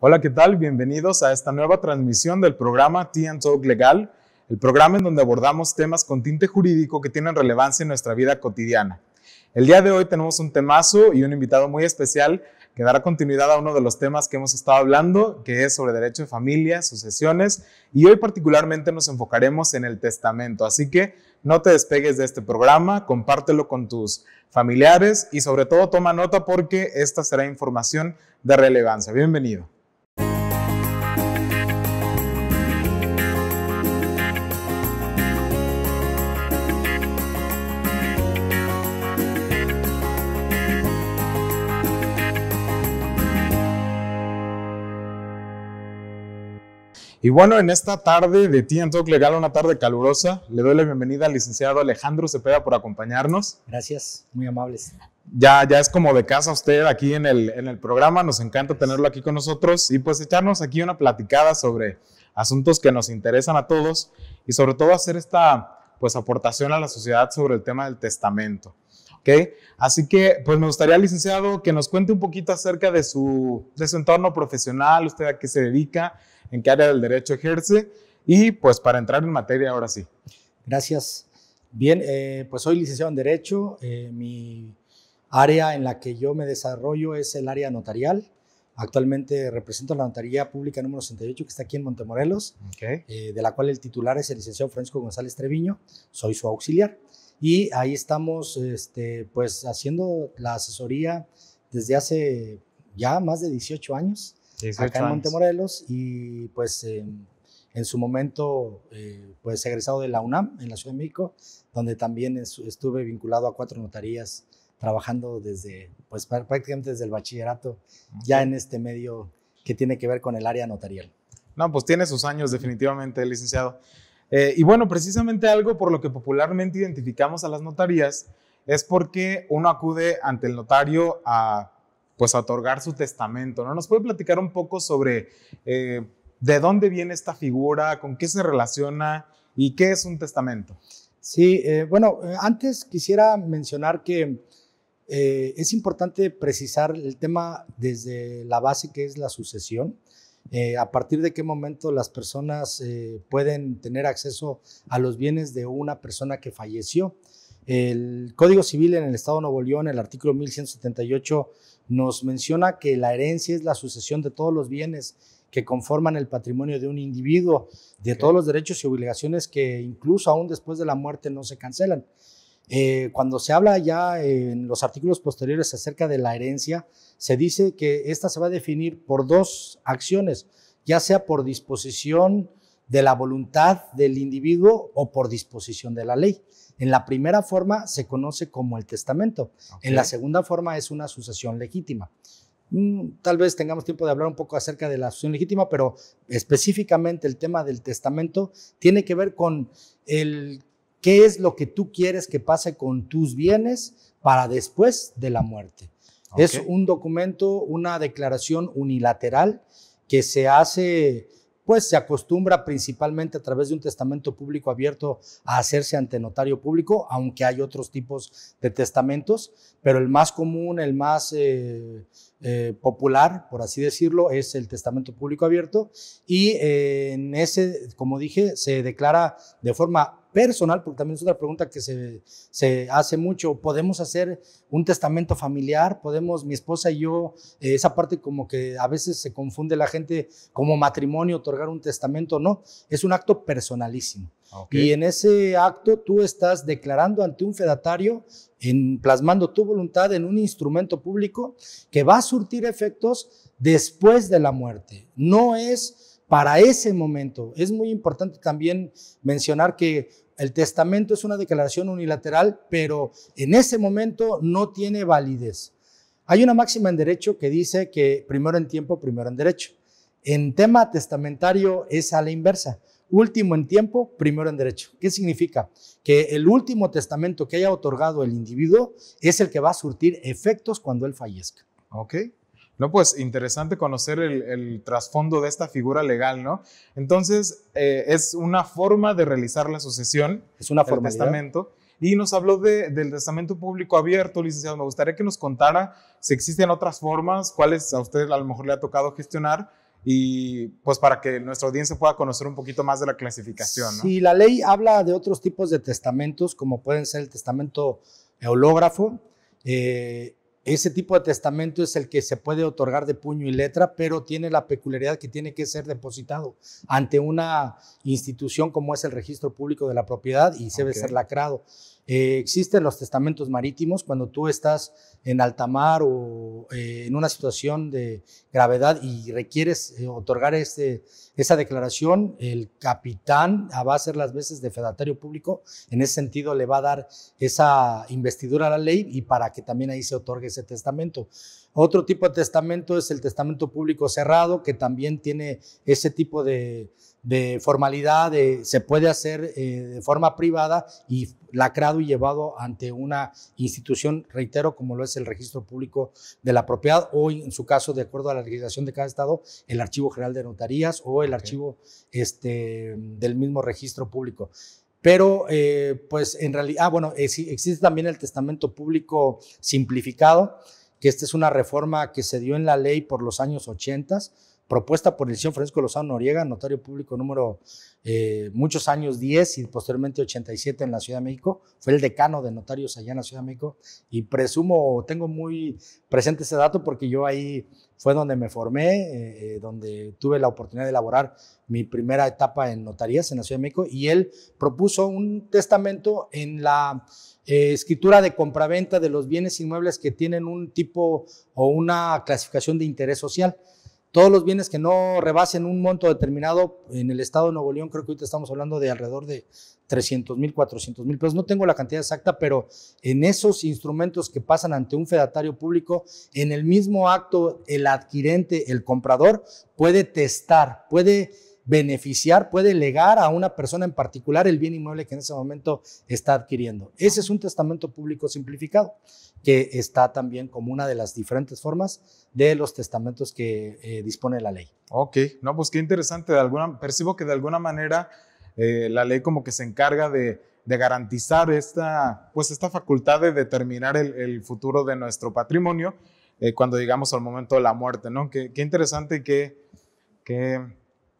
Hola, ¿qué tal? Bienvenidos a esta nueva transmisión del programa T Talk Legal, el programa en donde abordamos temas con tinte jurídico que tienen relevancia en nuestra vida cotidiana. El día de hoy tenemos un temazo y un invitado muy especial que dará continuidad a uno de los temas que hemos estado hablando, que es sobre derecho de familia, sucesiones, y hoy particularmente nos enfocaremos en el testamento. Así que no te despegues de este programa, compártelo con tus familiares y sobre todo toma nota porque esta será información de relevancia. Bienvenido. Y bueno, en esta tarde de ti, Legal, una tarde calurosa, le doy la bienvenida al licenciado Alejandro Cepeda por acompañarnos. Gracias, muy amables. Ya, ya es como de casa usted aquí en el, programa, nos encanta tenerlo aquí con nosotros y pues echarnos aquí una platicada sobre asuntos que nos interesan a todos y sobre todo hacer esta pues aportación a la sociedad sobre el tema del testamento. Así que, pues me gustaría, licenciado, que nos cuente un poquito acerca de su, de su entorno profesional, usted a qué se dedica, en qué área del derecho ejerce y pues para entrar en materia ahora sí. Gracias. Bien, eh, pues soy licenciado en Derecho. Eh, mi área en la que yo me desarrollo es el área notarial. Actualmente represento la Notaría Pública número 68 que está aquí en Montemorelos, eh, de la cual el titular es el licenciado Francisco González Treviño, soy su auxiliar. Y ahí estamos este, pues haciendo la asesoría desde hace ya más de 18 años acá en Montemorelos y pues em, en su momento eh, pues egresado de la UNAM en la Ciudad de México, donde también estuve vinculado a cuatro notarías trabajando desde pues prácticamente desde el bachillerato ya en este medio que tiene que ver con el área notarial. No, pues tiene sus años definitivamente, licenciado. Eh, y bueno, precisamente algo por lo que popularmente identificamos a las notarías es porque uno acude ante el notario a pues otorgar su testamento. ¿no? ¿Nos puede platicar un poco sobre eh, de dónde viene esta figura, con qué se relaciona y qué es un testamento? Sí, eh, bueno, eh, antes quisiera mencionar que es importante precisar el tema desde la base que es la sucesión. a partir de qué momento las personas pueden tener acceso a los bienes de una persona que falleció. El Código Civil en el Estado de Nuevo León, el artículo 1178, nos menciona que la herencia es la sucesión de todos los bienes que conforman el patrimonio de un individuo, de todos los derechos y obligaciones que incluso aún después de la muerte no se cancelan. Eh, cuando se habla ya en los artículos posteriores acerca de la herencia, se dice que esta se va a definir por dos acciones, ya sea por disposición de la voluntad del individuo o por disposición de la ley. En la primera forma se conoce como el testamento, en la segunda forma es una sucesión legítima. Mm, tal vez tengamos tiempo de hablar un poco acerca de la sucesión legítima, pero específicamente el tema del testamento tiene que ver con el qué es lo que tú quieres que pase con tus bienes para después de la muerte. Es un documento, una declaración unilateral que se hace pues se acostumbra principalmente a través de un testamento público abierto a hacerse ante notario público, aunque hay otros tipos de testamentos, pero el más común, el más eh, eh, popular, por así decirlo, es el testamento público abierto y eh, en ese, como dije, se declara de forma personal, porque también es otra pregunta que se, se, hace mucho, ¿podemos hacer un testamento familiar? ¿Podemos, mi esposa y yo, eh, esa parte como que a veces se confunde la gente como matrimonio, otorgar un testamento? No, es un acto personalísimo. Y en ese acto tú estás declarando ante un fedatario, en, plasmando tu voluntad en un instrumento público que va a surtir efectos después de la muerte. No es para ese momento. Es muy importante también mencionar que el testamento es una declaración unilateral, pero en ese momento no tiene validez. Hay una máxima en derecho que dice que primero en tiempo, primero en derecho. En tema testamentario es a la inversa. Último en tiempo, primero en derecho. ¿Qué significa? Que el último testamento que haya otorgado el individuo es el que va a surtir efectos cuando él fallezca. ¿Ok? No, pues interesante conocer el, trasfondo de esta figura legal, ¿no? Entonces, eh, es una forma de realizar la sucesión. Es una forma. testamento. Y nos habló del testamento público abierto, licenciado. Me gustaría que nos contara si existen otras formas, cuáles a usted a lo mejor le ha tocado gestionar y pues para que nuestra audiencia pueda conocer un poquito más de la clasificación. ¿no? Sí, la ley habla de otros tipos de testamentos, como pueden ser el testamento eológrafo, eh, ese tipo de testamento es el que se puede otorgar de puño y letra, pero tiene la peculiaridad que tiene que ser depositado ante una institución como es el Registro Público de la Propiedad y debe ser lacrado. Eh, existen los testamentos marítimos cuando tú estás en alta mar o eh, en una situación de gravedad y requieres eh, otorgar este, esa declaración, el capitán va a ser las veces de fedatario público, en ese sentido le va a dar esa investidura a la ley y para que también ahí se otorgue ese testamento. Otro tipo de testamento es el testamento público cerrado, que también tiene ese tipo de, formalidad, se puede hacer de forma privada y lacrado y llevado ante una institución, reitero, como lo es el registro público de la propiedad, o en su caso, de acuerdo a la legislación de cada estado, el Archivo General de Notarías o el archivo este, del mismo registro público. Pero, eh, pues en realidad, ah, bueno, eh, existe también el testamento público simplificado, que esta es una reforma que se dio en la ley por los años 80 propuesta por el señor Francisco Lozano Noriega, notario público número eh, muchos años 10 y posteriormente 87 en la Ciudad de México. Fue el decano de notarios allá en la Ciudad de México y presumo, tengo muy presente ese dato porque yo ahí fue donde me formé, eh, eh, donde tuve la oportunidad de elaborar mi primera etapa en notarías en la Ciudad de México y él propuso un testamento en la escritura de compraventa de los bienes inmuebles que tienen un tipo o una clasificación de interés social. Todos los bienes que no rebasen un monto determinado en el estado de Nuevo León, creo que ahorita estamos hablando de alrededor de 300 mil, 400 mil pesos. No tengo la cantidad exacta, pero en esos instrumentos que pasan ante un fedatario público, en el mismo acto, el adquirente, el comprador, puede testar, puede beneficiar, puede legar a una persona en particular el bien inmueble que en ese momento está adquiriendo. Ese es un testamento público simplificado, que está también como una de las diferentes formas de los testamentos que eh, dispone la ley. Ok, no, pues qué interesante. De alguna, percibo que de alguna manera eh, la ley como que se encarga de, de garantizar esta, pues esta facultad de determinar el, el futuro de nuestro patrimonio eh, cuando llegamos al momento de la muerte, ¿no? Qué, qué interesante que... qué,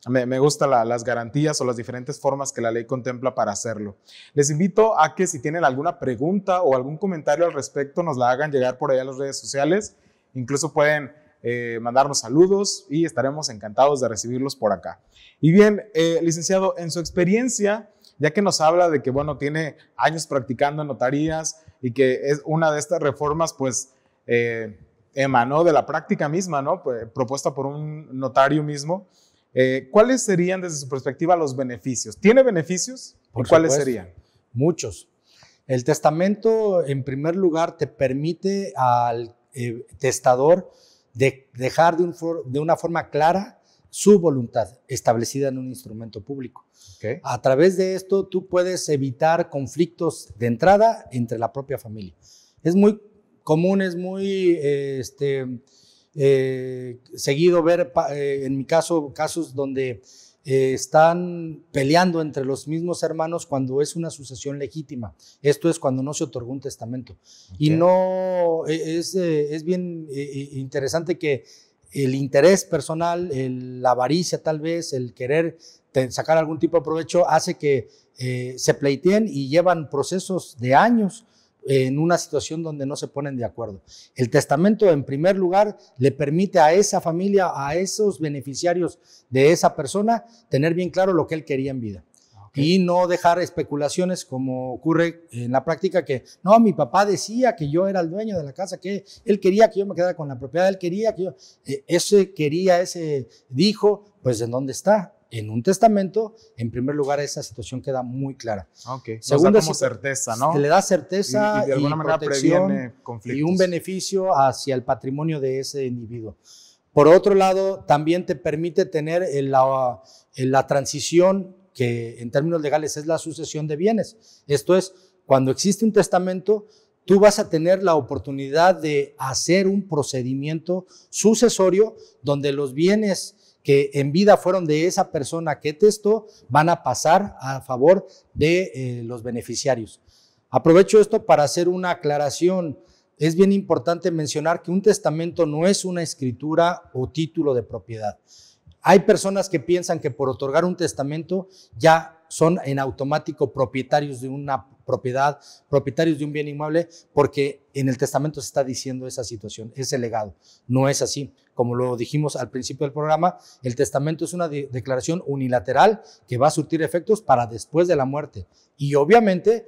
me, gustan las garantías o las diferentes formas que la ley contempla para hacerlo. Les invito a que si tienen alguna pregunta o algún comentario al respecto, nos la hagan llegar por ahí a las redes sociales. Incluso pueden eh, mandarnos saludos y estaremos encantados de recibirlos por acá. Y bien, eh, licenciado, en su experiencia, ya que nos habla de que, bueno, tiene años practicando en notarías y que es una de estas reformas, pues, eh, emanó de la práctica misma, ¿no? Pues, propuesta por un notario mismo. Eh, ¿Cuáles serían desde su perspectiva los beneficios? ¿Tiene beneficios? Por ¿Y cuáles serían? Muchos. El testamento, en primer lugar, te permite al eh, testador de dejar de, una forma clara su voluntad establecida en un instrumento público. A través de esto tú puedes evitar conflictos de entrada entre la propia familia. Es muy común, es muy este, eh, seguido ver, eh, en mi caso, casos donde eh, están peleando entre los mismos hermanos cuando es una sucesión legítima. Esto es cuando no se otorgó un testamento. Y no, e, es, bien interesante que el interés personal, la avaricia tal vez, el querer sacar algún tipo de provecho, hace que se pleiteen y llevan procesos de años en una situación donde no se ponen de acuerdo. El testamento, en primer lugar, le permite a esa familia, a esos beneficiarios de esa persona, tener bien claro lo que él quería en vida. Ah, y no dejar especulaciones como ocurre en la práctica que, no, mi papá decía que yo era el dueño de la casa, que él quería que yo me quedara con la propiedad, él quería que yo, eh, ese quería, ese dijo, pues ¿en dónde está? en un testamento, en primer lugar, esa situación queda muy clara. Ok. Segunda, o como certeza, ¿no? le da certeza y, de alguna y un beneficio hacia el patrimonio de ese individuo. Por otro lado, también te permite tener la, la transición, que en términos legales es la sucesión de bienes. Esto es, cuando existe un testamento, tú vas a tener la oportunidad de hacer un procedimiento sucesorio donde los bienes que en vida fueron de esa persona que testó van a pasar a favor de eh, los beneficiarios. Aprovecho esto para hacer una aclaración. Es bien importante mencionar que un testamento no es una escritura o título de propiedad. Hay personas que piensan que por otorgar un testamento ya son en automático propietarios de una propiedad, propietarios de un bien inmueble, porque en el testamento se está diciendo esa situación, ese legado. No es así. Como lo dijimos al principio del programa, el testamento es una declaración unilateral que va a surtir efectos para después de la muerte. Y obviamente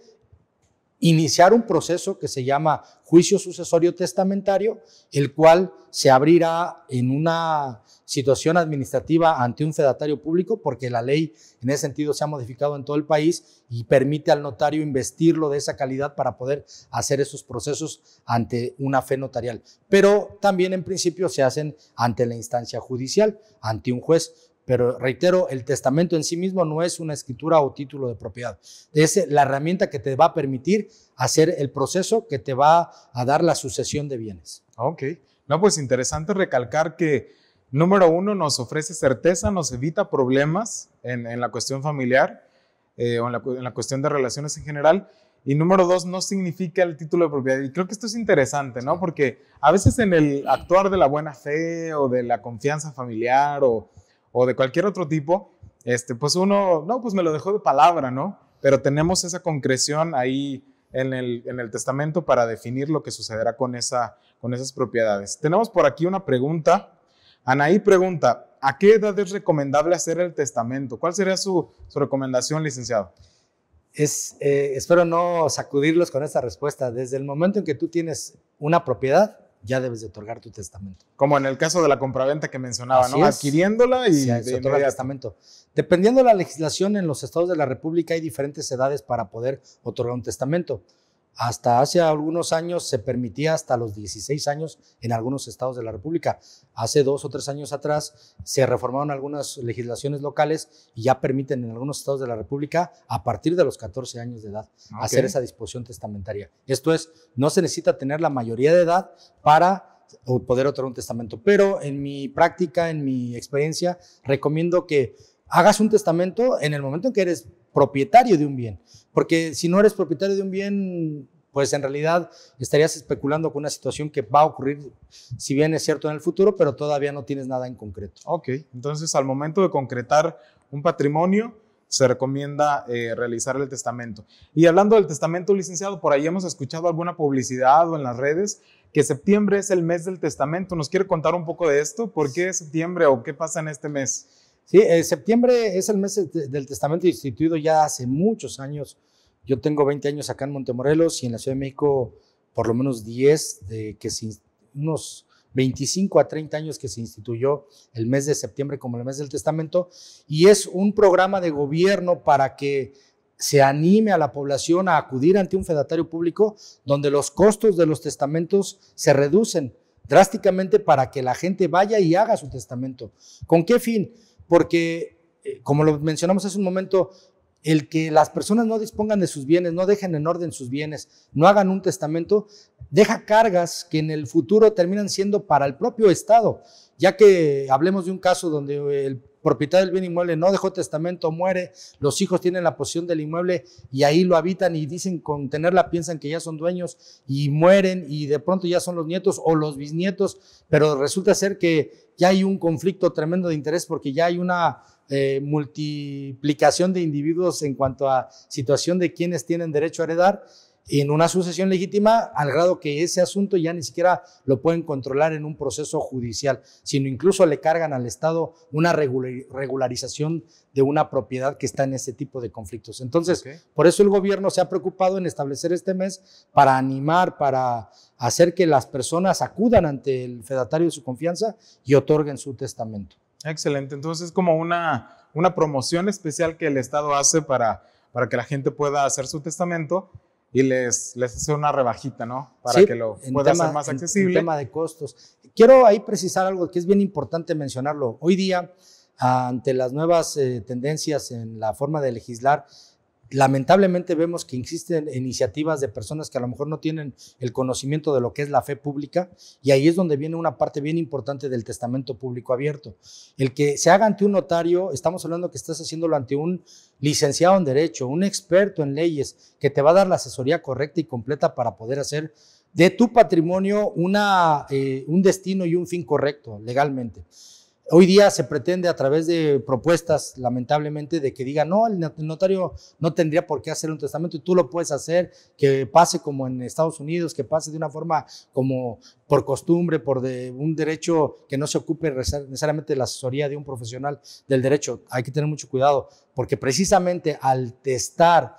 iniciar un proceso que se llama juicio sucesorio testamentario, el cual se abrirá en una situación administrativa ante un fedatario público, porque la ley en ese sentido se ha modificado en todo el país y permite al notario investirlo de esa calidad para poder hacer esos procesos ante una fe notarial. Pero también en principio se hacen ante la instancia judicial, ante un juez. Pero reitero, el testamento en sí mismo no es una escritura o título de propiedad. Es la herramienta que te va a permitir hacer el proceso que te va a dar la sucesión de bienes. Ok. No, pues interesante recalcar que, número uno, nos ofrece certeza, nos evita problemas en, la cuestión familiar eh, o en la, en la cuestión de relaciones en general. Y número dos, no significa el título de propiedad. Y creo que esto es interesante, ¿no? Porque a veces en el actuar de la buena fe o de la confianza familiar o o de cualquier otro tipo, este, pues uno, no, pues me lo dejó de palabra, ¿no? Pero tenemos esa concreción ahí en el, en el testamento para definir lo que sucederá con, esa, con esas propiedades. Tenemos por aquí una pregunta. Anaí pregunta, ¿a qué edad es recomendable hacer el testamento? ¿Cuál sería su, recomendación, licenciado? Es, eh, espero no sacudirlos con esta respuesta. Desde el momento en que tú tienes una propiedad, ya debes de otorgar tu testamento. Como en el caso de la compraventa que mencionaba, ¿no? Adquiriéndola y el testamento. Dependiendo de la legislación en los estados de la República hay diferentes edades para poder otorgar un testamento. Hasta hace algunos años se permitía hasta los 16 años en algunos estados de la República. Hace dos o tres años atrás se reformaron algunas legislaciones locales y ya permiten en algunos estados de la República, a partir de los 14 años de edad, hacer esa disposición testamentaria. Esto es, no se necesita tener la mayoría de edad para poder otorgar un testamento. Pero en mi práctica, en mi experiencia, recomiendo que hagas un testamento en el momento en que eres propietario de un bien. Porque si no eres propietario de un bien, pues en realidad estarías especulando con una situación que va a ocurrir, si bien es cierto en el futuro, pero todavía no tienes nada en concreto. Ok, entonces al momento de concretar un patrimonio, se recomienda eh, realizar el testamento. Y hablando del testamento, licenciado, por ahí hemos escuchado alguna publicidad o en las redes que septiembre es el mes del testamento. ¿Nos quiere contar un poco de esto? ¿Por qué septiembre o qué pasa en este mes? Sí, eh, septiembre es el mes del testamento instituido ya hace muchos años. Yo tengo 20 años acá en Montemorelos y en la Ciudad de México por lo menos 10, de que unos 25 a 30 años que se instituyó el mes de septiembre como el mes del testamento. Y es un programa de gobierno para que se anime a la población a acudir ante un fedatario público donde los costos de los testamentos se reducen drásticamente para que la gente vaya y haga su testamento. ¿Con qué fin? porque, eh, como lo mencionamos hace un momento, el que las personas no dispongan de sus bienes, no dejen en orden sus bienes, no hagan un testamento, deja cargas que en el futuro terminan siendo para el propio Estado, ya que hablemos de un caso donde el propietario del bien inmueble no dejó testamento, muere, los hijos tienen la posición del inmueble y ahí lo habitan y dicen con tenerla piensan que ya son dueños y mueren y de pronto ya son los nietos o los bisnietos, pero resulta ser que ya hay un conflicto tremendo de interés porque ya hay una eh, multiplicación de individuos en cuanto a situación de quienes tienen derecho a heredar en una sucesión legítima al grado que ese asunto ya ni siquiera lo pueden controlar en un proceso judicial, sino incluso le cargan al Estado una regularización de una propiedad que está en ese tipo de conflictos. Entonces, por eso el gobierno se ha preocupado en establecer este mes para animar, para hacer que las personas acudan ante el fedatario de su confianza y otorguen su testamento. Excelente, entonces es como una, una promoción especial que el Estado hace para, para que la gente pueda hacer su testamento y les, les hace una rebajita, ¿no? Para que lo pueda hacer más accesible. En, tema de costos. Quiero ahí precisar algo que es bien importante mencionarlo. Hoy día, ante las nuevas eh, tendencias en la forma de legislar, lamentablemente vemos que existen iniciativas de personas que a lo mejor no tienen el conocimiento de lo que es la fe pública y ahí es donde viene una parte bien importante del testamento público abierto. El que se haga ante un notario, estamos hablando que estás haciéndolo ante un licenciado en derecho, un experto en leyes que te va a dar la asesoría correcta y completa para poder hacer de tu patrimonio una, eh, un destino y un fin correcto legalmente. Hoy día se pretende a través de propuestas, lamentablemente, de que diga, no, el notario no tendría por qué hacer un testamento y tú lo puedes hacer, que pase como en Estados Unidos, que pase de una forma como por costumbre, por de un derecho que no se ocupe necesariamente de la asesoría de un profesional del derecho. Hay que tener mucho cuidado, porque precisamente al testar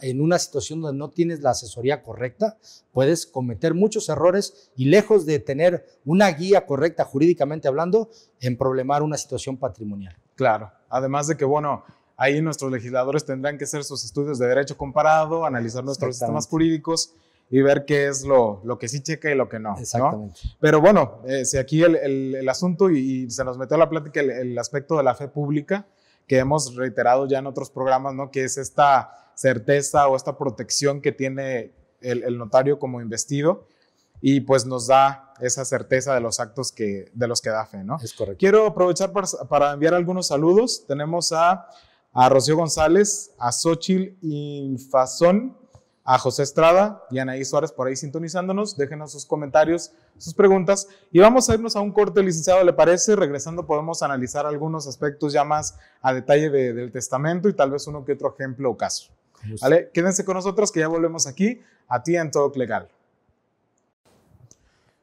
en una situación donde no tienes la asesoría correcta, puedes cometer muchos errores y lejos de tener una guía correcta jurídicamente hablando, en problemar una situación patrimonial. Claro, además de que, bueno, ahí nuestros legisladores tendrán que hacer sus estudios de derecho comparado, analizar nuestros sistemas jurídicos y ver qué es lo, que sí checa y lo que no. Exactamente. Pero bueno, eh, si aquí el, asunto y, se nos metió a la plática el aspecto de la fe pública, que hemos reiterado ya en otros programas, ¿no? Que es esta certeza o esta protección que tiene el, notario como investido y pues nos da esa certeza de los actos que, de los que da fe, ¿no? Es correcto. Quiero aprovechar para, para enviar algunos saludos. Tenemos a, a Rocío González, a Xochil Infazón, a José Estrada y Anaí Suárez por ahí sintonizándonos. Déjenos sus comentarios, sus preguntas. Y vamos a irnos a un corte, licenciado, ¿le parece? Regresando podemos analizar algunos aspectos ya más a detalle del testamento y tal vez uno que otro ejemplo o caso. ¿Vale? Quédense con nosotros que ya volvemos aquí a Ti en Talk Legal.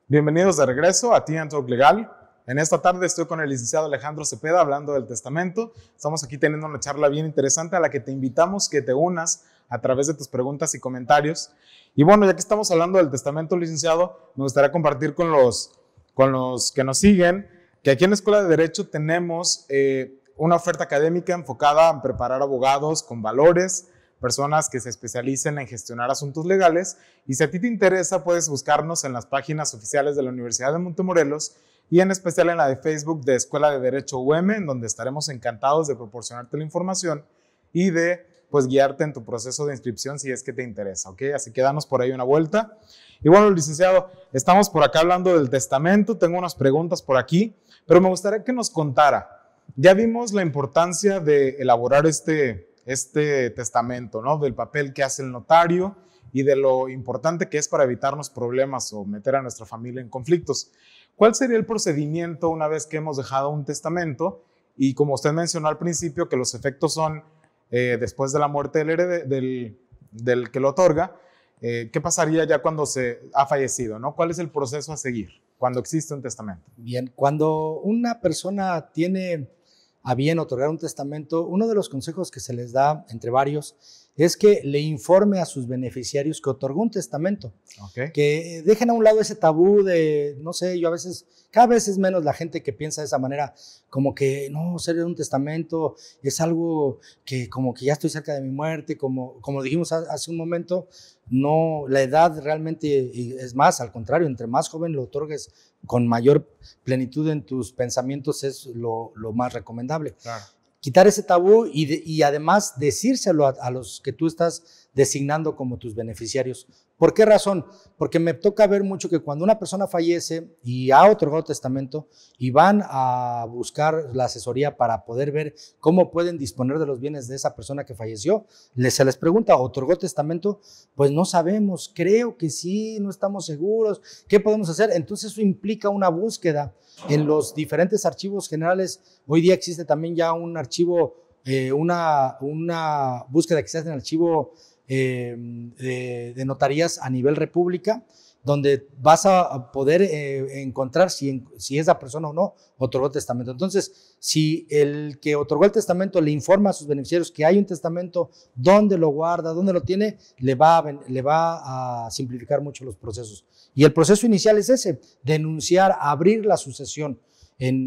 Bienvenidos de regreso a Ti en Talk Legal. En esta tarde estoy con el licenciado Alejandro Cepeda hablando del testamento. Estamos aquí teniendo una charla bien interesante a la que te invitamos que te unas a través de tus preguntas y comentarios. Y bueno, ya que estamos hablando del testamento, licenciado, me gustaría compartir con los, con los que nos siguen que aquí en la Escuela de Derecho tenemos eh, una oferta académica enfocada en preparar abogados con valores, personas que se especialicen en gestionar asuntos legales. Y si a ti te interesa, puedes buscarnos en las páginas oficiales de la Universidad de Montemorelos y en especial en la de Facebook de Escuela de Derecho UM, en donde estaremos encantados de proporcionarte la información y de pues guiarte en tu proceso de inscripción si es que te interesa, ¿ok? Así que danos por ahí una vuelta. Y bueno, licenciado, estamos por acá hablando del testamento, tengo unas preguntas por aquí, pero me gustaría que nos contara. Ya vimos la importancia de elaborar este, este testamento, ¿no? Del papel que hace el notario y de lo importante que es para evitarnos problemas o meter a nuestra familia en conflictos. ¿Cuál sería el procedimiento una vez que hemos dejado un testamento? Y como usted mencionó al principio, que los efectos son eh, después de la muerte del, del, que lo otorga, eh, ¿qué pasaría ya cuando se ha fallecido? ¿no? ¿Cuál es el proceso a seguir cuando existe un testamento? Bien, cuando una persona tiene a bien otorgar un testamento, uno de los consejos que se les da, entre varios, es que le informe a sus beneficiarios que otorgó un testamento. Que dejen a un lado ese tabú de, no sé, yo a veces, cada vez es menos la gente que piensa de esa manera, como que, no, ser un testamento es algo que como que ya estoy cerca de mi muerte, como, como dijimos hace un momento, no, la edad realmente es más, al contrario, entre más joven lo otorgues con mayor plenitud en tus pensamientos es lo, lo más recomendable. Claro quitar ese tabú y, además decírselo a, los que tú estás designando como tus beneficiarios ¿Por qué razón? Porque me toca ver mucho que cuando una persona fallece y ha otorgado testamento y van a buscar la asesoría para poder ver cómo pueden disponer de los bienes de esa persona que falleció, se les pregunta, ¿otorgó testamento? Pues no sabemos, creo que sí, no estamos seguros, ¿qué podemos hacer? Entonces eso implica una búsqueda en los diferentes archivos generales. Hoy día existe también ya un archivo eh, una, una búsqueda que se hace en el archivo eh, de, notarías a nivel república, donde vas a poder eh, encontrar si, si esa persona o no otorgó testamento. Entonces, si el que otorgó el testamento le informa a sus beneficiarios que hay un testamento, dónde lo guarda, dónde lo tiene, le va, a, simplificar mucho los procesos. Y el proceso inicial es ese, denunciar, abrir la sucesión.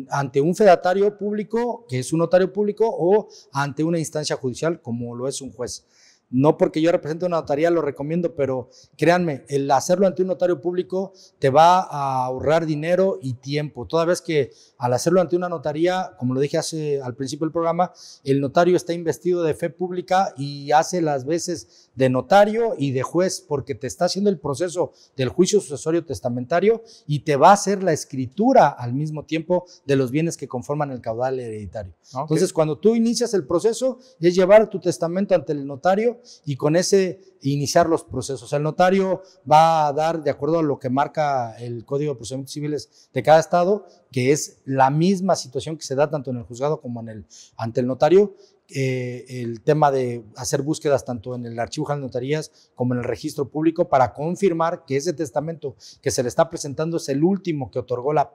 ante un fedatario público, que es un notario público, o ante una instancia judicial como lo es un juez. No porque yo represente una notaría, lo recomiendo, pero créanme, el hacerlo ante un notario público te va a ahorrar dinero y tiempo. Toda vez que al hacerlo ante una notaría, como lo dije hace, al principio del programa, el notario está investido de fe pública y hace las veces de notario y de juez, porque te está haciendo el proceso del juicio sucesorio testamentario y te va a hacer la escritura al mismo tiempo de los bienes que conforman el caudal hereditario. Ah, Entonces, cuando tú inicias el proceso, es llevar tu testamento ante el notario y con ese iniciar los procesos. El notario va a dar, de acuerdo a lo que marca el Código de Procedimientos Civiles de cada estado, que es la misma situación que se da tanto en el juzgado como en el, ante el notario, eh, el tema de hacer búsquedas tanto en el archivo de notarías como en el registro público para confirmar que ese testamento que se le está presentando es el último que otorgó la,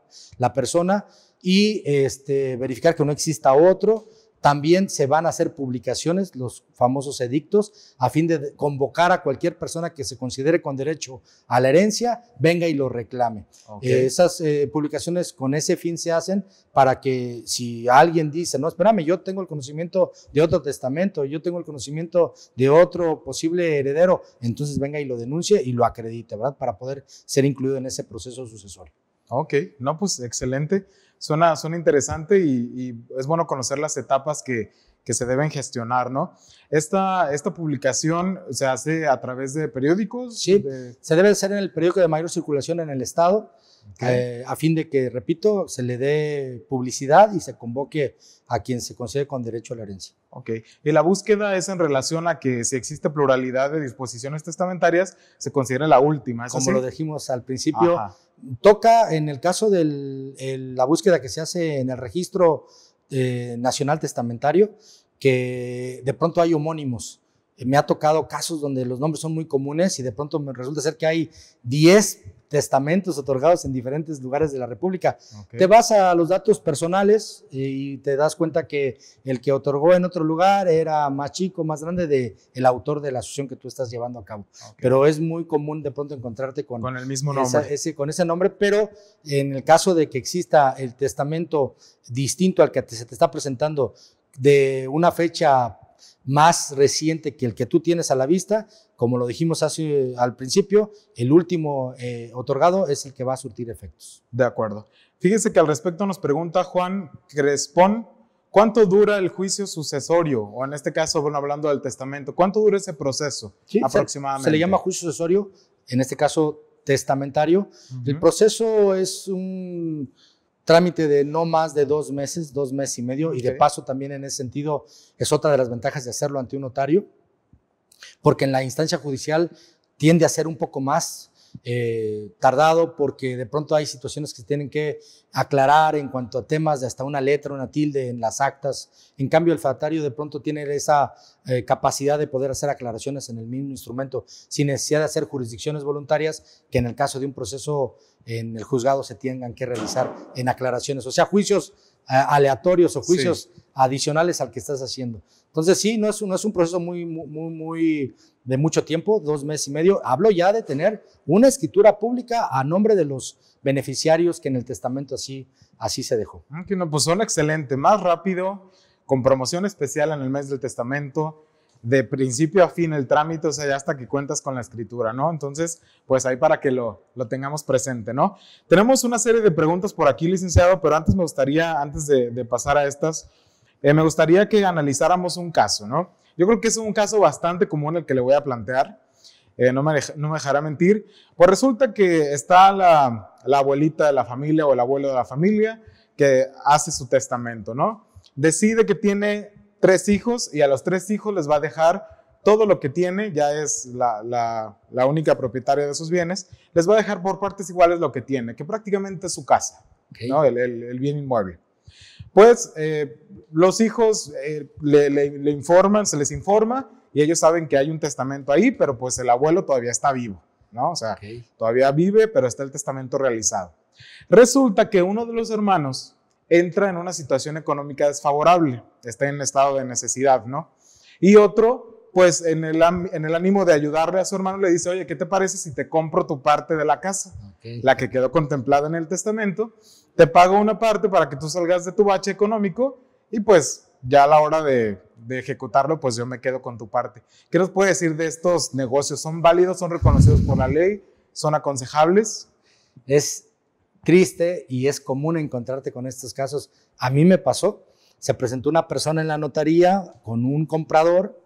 persona y este, verificar que no exista otro también se van a hacer publicaciones, los famosos edictos, a fin de convocar a cualquier persona que se considere con derecho a la herencia, venga y lo reclame. Eh, esas eh, publicaciones con ese fin se hacen para que si alguien dice, no, espérame, yo tengo el conocimiento de otro testamento, yo tengo el conocimiento de otro posible heredero, entonces venga y lo denuncie y lo acredite, ¿verdad? Para poder ser incluido en ese proceso sucesorio. Ok, no, pues excelente suena, interesante y, es bueno conocer las etapas que, se deben gestionar, ¿no? Esta, esta publicación se hace a través de periódicos. Sí, se debe hacer en el periódico de mayor circulación en el Estado, eh, a fin de que, repito, se le dé publicidad y se convoque a quien se concede con derecho a la herencia. Ok, y la búsqueda es en relación a que si existe pluralidad de disposiciones testamentarias, se considere la última. ¿es Como lo dijimos al principio toca en el caso de la búsqueda que se hace en el registro eh, nacional testamentario, que de pronto hay homónimos. Eh, me ha tocado casos donde los nombres son muy comunes y de pronto me resulta ser que hay 10 testamentos otorgados en diferentes lugares de la República. Te vas a los datos personales eh, y te das cuenta que el que otorgó en otro lugar era más chico, más grande de el autor de la asociación que tú estás llevando a cabo. Pero es muy común de pronto encontrarte con, con el mismo nombre. ese, con ese nombre, pero en el caso de que exista el testamento distinto al que se te está presentando de una fecha más reciente que el que tú tienes a la vista, como lo dijimos al principio, el último eh, otorgado es el que va a surtir efectos. De acuerdo. Fíjese que al respecto nos pregunta Juan Crespón, ¿cuánto dura el juicio sucesorio? O en este caso, bueno, hablando del testamento, ¿cuánto dura ese proceso aproximadamente? Se, le llama juicio sucesorio, en este caso testamentario. El proceso es un trámite de no más de dos meses, dos meses y medio, y de paso también en ese sentido es otra de las ventajas de hacerlo ante un notario, porque en la instancia judicial tiende a ser un poco más eh, tardado porque de pronto hay situaciones que se tienen que aclarar en cuanto a temas de hasta una letra, una tilde en las actas. En cambio, el fatario de pronto tiene esa eh, capacidad de poder hacer aclaraciones en el mismo instrumento sin necesidad de hacer jurisdicciones voluntarias que en el caso de un proceso en el juzgado se tengan que realizar en aclaraciones. O sea, juicios aleatorios o juicios adicionales al que estás haciendo. Entonces sí, no es, no es un proceso muy, muy, muy de mucho tiempo, dos meses y medio. Hablo ya de tener una escritura pública a nombre de los beneficiarios que en el testamento así, así se dejó. Ah, que no, pues son excelente, más rápido, con promoción especial en el mes del testamento de principio a fin el trámite, o sea, ya hasta que cuentas con la escritura, ¿no? Entonces, pues ahí para que lo, tengamos presente, ¿no? Tenemos una serie de preguntas por aquí, licenciado, pero antes me gustaría, antes de, pasar a estas, eh, me gustaría que analizáramos un caso, ¿no? Yo creo que es un caso bastante común el que le voy a plantear, eh, no, me, no, dejará mentir. Pues resulta que está la, la abuelita de la familia o el abuelo de la familia que hace su testamento, ¿no? Decide que tiene tres hijos y a los tres hijos les va a dejar todo lo que tiene, ya es la, única propietaria de sus bienes, les va a dejar por partes iguales lo que tiene, que prácticamente es su casa, ¿no? el, bien inmueble. Pues eh, los hijos eh, le, informan, se les informa y ellos saben que hay un testamento ahí, pero pues el abuelo todavía está vivo, ¿no? O sea, todavía vive, pero está el testamento realizado. Resulta que uno de los hermanos entra en una situación económica desfavorable, está en estado de necesidad, ¿no? Y otro, pues en el, ánimo de ayudarle a su hermano, le dice, oye, ¿qué te parece si te compro tu parte de la casa? La que quedó contemplada en el testamento, te pago una parte para que tú salgas de tu bache económico y pues ya a la hora de, de ejecutarlo, pues yo me quedo con tu parte. ¿Qué nos puede decir de estos negocios? ¿Son válidos? ¿Son reconocidos por la ley? ¿Son aconsejables? Es, triste y es común encontrarte con estos casos. A mí me pasó, se presentó una persona en la notaría con un comprador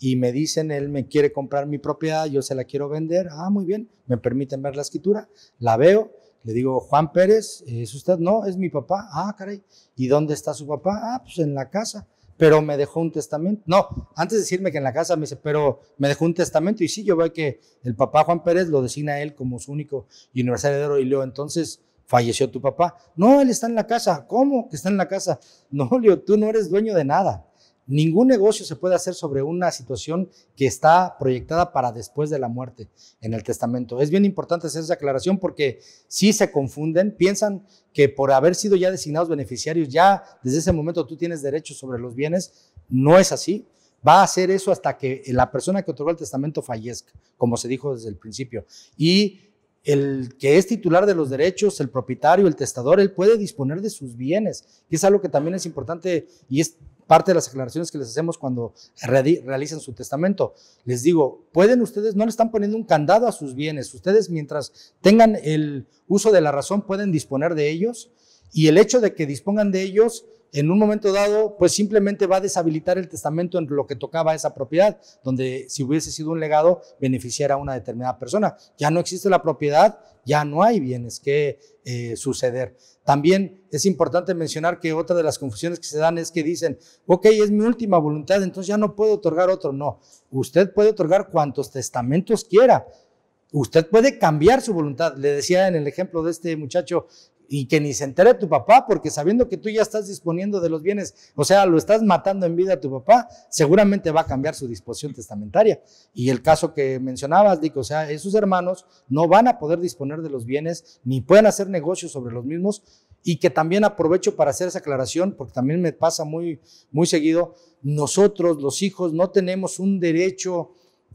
y me dicen, él me quiere comprar mi propiedad, yo se la quiero vender. Ah, muy bien, me permiten ver la escritura, la veo, le digo, Juan Pérez, ¿es usted? No, es mi papá. Ah, caray, ¿y dónde está su papá? Ah, pues en la casa. Pero me dejó un testamento. No, antes de decirme que en la casa me dice, pero me dejó un testamento. Y sí, yo veo que el papá Juan Pérez lo designa a él como su único y universal heredero. Y leo entonces, falleció tu papá. No, él está en la casa. ¿Cómo que está en la casa? No, Leo, tú no eres dueño de nada. Ningún negocio se puede hacer sobre una situación que está proyectada para después de la muerte en el testamento. Es bien importante hacer esa aclaración porque si se confunden, piensan que por haber sido ya designados beneficiarios, ya desde ese momento tú tienes derechos sobre los bienes. No es así. Va a ser eso hasta que la persona que otorgó el testamento fallezca, como se dijo desde el principio. Y el que es titular de los derechos, el propietario, el testador, él puede disponer de sus bienes. Y es algo que también es importante y es parte de las aclaraciones que les hacemos cuando realizan su testamento. Les digo, pueden ustedes, no le están poniendo un candado a sus bienes. Ustedes mientras tengan el uso de la razón pueden disponer de ellos y el hecho de que dispongan de ellos en un momento dado, pues simplemente va a deshabilitar el testamento en lo que tocaba esa propiedad, donde si hubiese sido un legado, beneficiara a una determinada persona. Ya no existe la propiedad, ya no hay bienes que eh, suceder. También es importante mencionar que otra de las confusiones que se dan es que dicen, ok, es mi última voluntad, entonces ya no puedo otorgar otro. No, usted puede otorgar cuantos testamentos quiera usted puede cambiar su voluntad. Le decía en el ejemplo de este muchacho y que ni se entere tu papá, porque sabiendo que tú ya estás disponiendo de los bienes, o sea, lo estás matando en vida a tu papá, seguramente va a cambiar su disposición testamentaria. Y el caso que mencionabas, digo o sea, esos hermanos no van a poder disponer de los bienes, ni pueden hacer negocios sobre los mismos, y que también aprovecho para hacer esa aclaración, porque también me pasa muy, muy seguido, nosotros los hijos no tenemos un derecho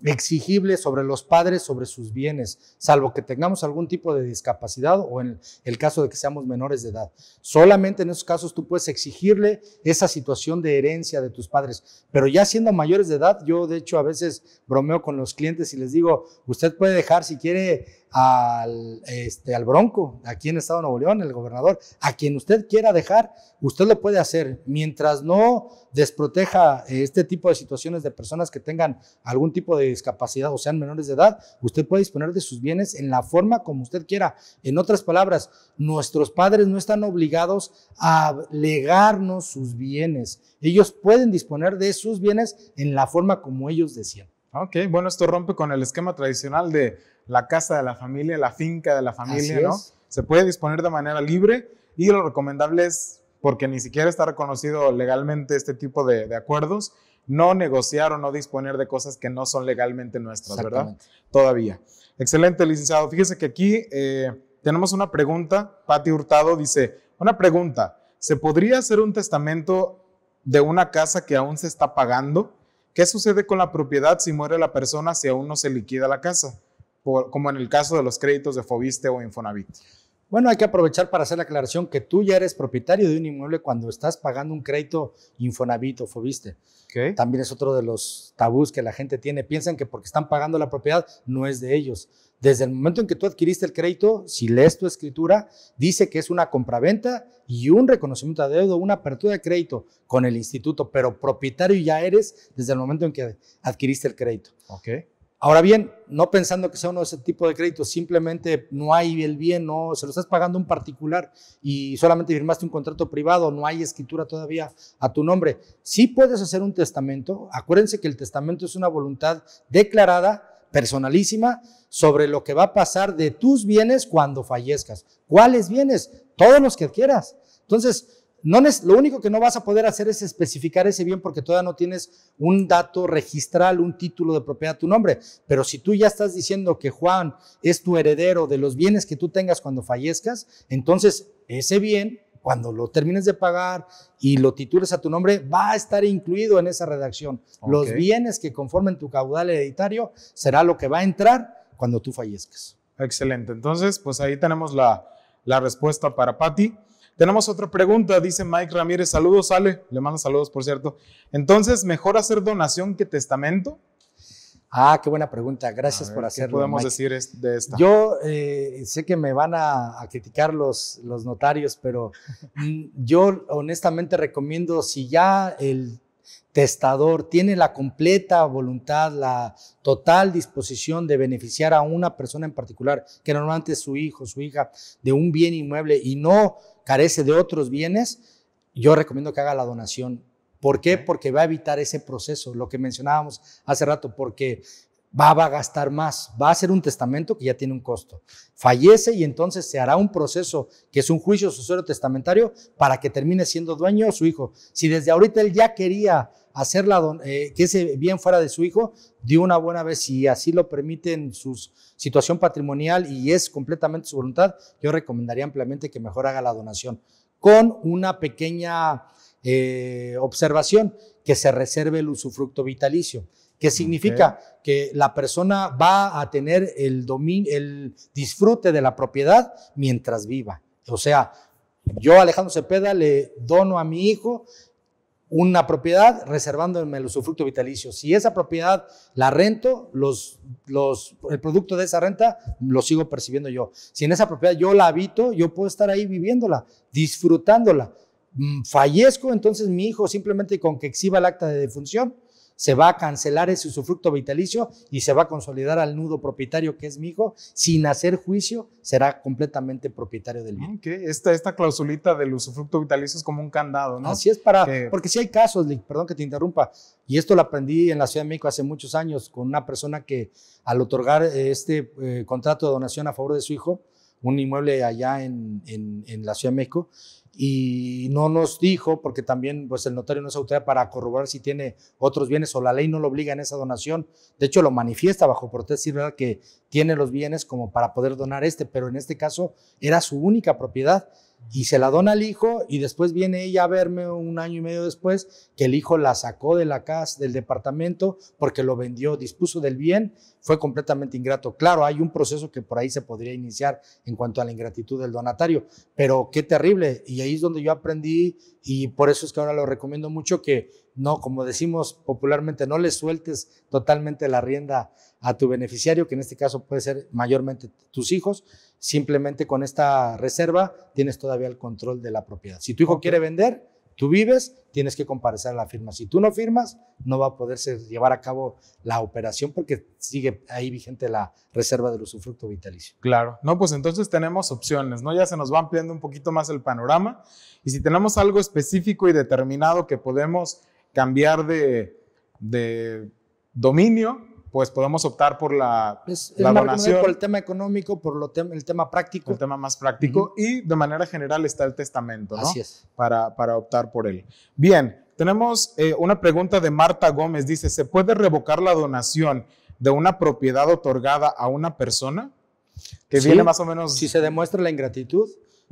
exigible sobre los padres sobre sus bienes, salvo que tengamos algún tipo de discapacidad o en el caso de que seamos menores de edad. Solamente en esos casos tú puedes exigirle esa situación de herencia de tus padres, pero ya siendo mayores de edad, yo de hecho a veces bromeo con los clientes y les digo, usted puede dejar si quiere al, este, al Bronco, aquí en el Estado de Nuevo León, el gobernador, a quien usted quiera dejar, usted lo puede hacer, mientras no desproteja eh, este tipo de situaciones de personas que tengan algún tipo de discapacidad o sean menores de edad, usted puede disponer de sus bienes en la forma como usted quiera. En otras palabras, nuestros padres no están obligados a legarnos sus bienes, ellos pueden disponer de sus bienes en la forma como ellos decían. Ok, bueno, esto rompe con el esquema tradicional de la casa de la familia, la finca de la familia, ¿no? Se puede disponer de manera libre y lo recomendable es, porque ni siquiera está reconocido legalmente este tipo de, acuerdos, no negociar o no disponer de cosas que no son legalmente nuestras, ¿verdad? Todavía. Excelente, licenciado. Fíjese que aquí eh, tenemos una pregunta. Pati Hurtado dice, una pregunta, ¿se podría hacer un testamento de una casa que aún se está pagando? ¿Qué sucede con la propiedad si muere la persona si aún no se liquida la casa? como en el caso de los créditos de Fobiste o Infonavit? Bueno, hay que aprovechar para hacer la aclaración que tú ya eres propietario de un inmueble cuando estás pagando un crédito Infonavit o Fobiste. También es otro de los tabús que la gente tiene. Piensan que porque están pagando la propiedad no es de ellos. Desde el momento en que tú adquiriste el crédito, si lees tu escritura, dice que es una compraventa y un reconocimiento de deuda, una apertura de crédito con el instituto, pero propietario ya eres desde el momento en que adquiriste el crédito. Okay. Ahora bien, no pensando que sea uno de ese tipo de créditos, simplemente no hay el bien, no se lo estás pagando un particular y solamente firmaste un contrato privado, no hay escritura todavía a tu nombre. Sí puedes hacer un testamento. Acuérdense que el testamento es una voluntad declarada, personalísima, sobre lo que va a pasar de tus bienes cuando fallezcas. ¿Cuáles bienes? Todos los que quieras. Entonces, no, lo único que no vas a poder hacer es especificar ese bien porque todavía no tienes un dato registral, un título de propiedad a tu nombre. Pero si tú ya estás diciendo que Juan es tu heredero de los bienes que tú tengas cuando fallezcas, entonces ese bien, cuando lo termines de pagar y lo titules a tu nombre, va a estar incluido en esa redacción. Los bienes que conformen tu caudal hereditario será lo que va a entrar cuando tú fallezcas. Excelente. Entonces, pues ahí tenemos la, respuesta para Patti. Tenemos otra pregunta, dice Mike Ramírez. Saludos, sale, Le mando saludos, por cierto. Entonces, ¿mejor hacer donación que testamento? Ah, qué buena pregunta. Gracias por hacerlo. ¿Qué podemos decir de esta? Yo eh, sé que me van a, a criticar los, los, notarios, pero yo honestamente recomiendo si ya el testador tiene la completa voluntad, la total disposición de beneficiar a una persona en particular, que normalmente es su hijo, su hija, de un bien inmueble y no carece de otros bienes, yo recomiendo que haga la donación. ¿Por qué? Porque va a evitar ese proceso, lo que mencionábamos hace rato, porque va a gastar más, va a hacer un testamento que ya tiene un costo. Fallece y entonces se hará un proceso que es un juicio sucesorio testamentario para que termine siendo dueño su hijo. Si desde ahorita él ya quería hacerla eh, que ese bien fuera de su hijo, de una buena vez, si así lo permiten su situación patrimonial y es completamente su voluntad, yo recomendaría ampliamente que mejor haga la donación con una pequeña eh, observación que se reserve el usufructo vitalicio que significa que la persona va a tener el, disfrute de la propiedad mientras viva. O sea, yo, Alejandro Cepeda, le dono a mi hijo una propiedad reservándome el usufructo vitalicio. Si esa propiedad la rento, los, el producto de esa renta lo sigo percibiendo yo. Si en esa propiedad yo la habito, yo puedo estar ahí viviéndola, disfrutándola. Mm, fallezco, entonces mi hijo simplemente con que exhiba el acta de defunción, se va a cancelar ese usufructo vitalicio y se va a consolidar al nudo propietario que es mi hijo, sin hacer juicio, será completamente propietario del bien. Okay. Esta, esta clausulita del usufructo vitalicio es como un candado, ¿no? Así es para, porque si hay casos, perdón que te interrumpa, y esto lo aprendí en la Ciudad de México hace muchos años con una persona que al otorgar este eh, contrato de donación a favor de su hijo, un inmueble allá en, en, la Ciudad de México y no nos dijo, porque también pues el notario no es autoridad para corroborar si tiene otros bienes o la ley no lo obliga en esa donación. De hecho, lo manifiesta bajo protesta, ¿verdad? Que tiene los bienes como para poder donar este, pero en este caso era su única propiedad y se la dona al hijo y después viene ella a verme un año y medio después que el hijo la sacó de la casa, del departamento, porque lo vendió, dispuso del bien, fue completamente ingrato. Claro, hay un proceso que por ahí se podría iniciar en cuanto a la ingratitud del donatario, pero qué terrible. Y ahí es donde yo aprendí y por eso es que ahora lo recomiendo mucho que no, como decimos popularmente, no le sueltes totalmente la rienda a tu beneficiario, que en este caso puede ser mayormente tus hijos, simplemente con esta reserva tienes todavía el control de la propiedad. Si tu hijo quiere vender, tú vives, tienes que comparecer a la firma. Si tú no firmas, no va a poderse llevar a cabo la operación porque sigue ahí vigente la reserva del usufructo vitalicio. Claro, no, pues entonces tenemos opciones, ¿no? Ya se nos va ampliando un poquito más el panorama y si tenemos algo específico y determinado que podemos cambiar de, de dominio, pues podemos optar por la, donación. Por el tema económico, por lo el tema práctico. El tema más práctico. Y de manera general está el testamento, ¿no? Así es. Para, para optar por él. Bien, tenemos eh, una pregunta de Marta Gómez. Dice, ¿se puede revocar la donación de una propiedad otorgada a una persona? Que viene más o menos... Si se demuestra la ingratitud,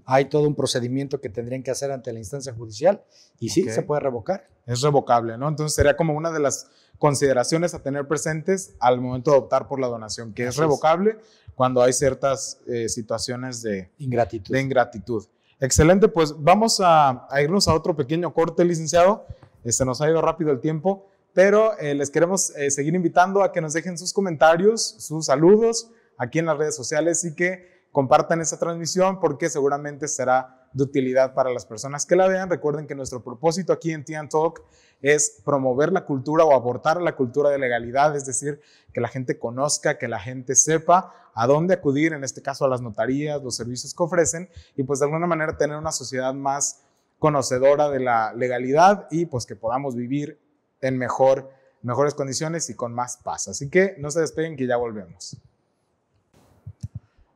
hay todo un procedimiento que tendrían que hacer ante la instancia judicial y sí, se puede revocar. Es revocable, ¿no? Entonces sería como una de las consideraciones a tener presentes al momento de optar por la donación, que es revocable cuando hay ciertas eh, situaciones de ingratitud. de ingratitud. Excelente, pues vamos a, irnos a otro pequeño corte, licenciado. Se este, nos ha ido rápido el tiempo, pero eh, les queremos eh, seguir invitando a que nos dejen sus comentarios, sus saludos aquí en las redes sociales y que compartan esta transmisión porque seguramente será de utilidad para las personas que la vean. Recuerden que nuestro propósito aquí en Tian Talk es promover la cultura o aportar a la cultura de legalidad, es decir, que la gente conozca, que la gente sepa a dónde acudir, en este caso a las notarías, los servicios que ofrecen, y pues de alguna manera tener una sociedad más conocedora de la legalidad y pues que podamos vivir en mejor, mejores condiciones y con más paz. Así que no se despeguen que ya volvemos.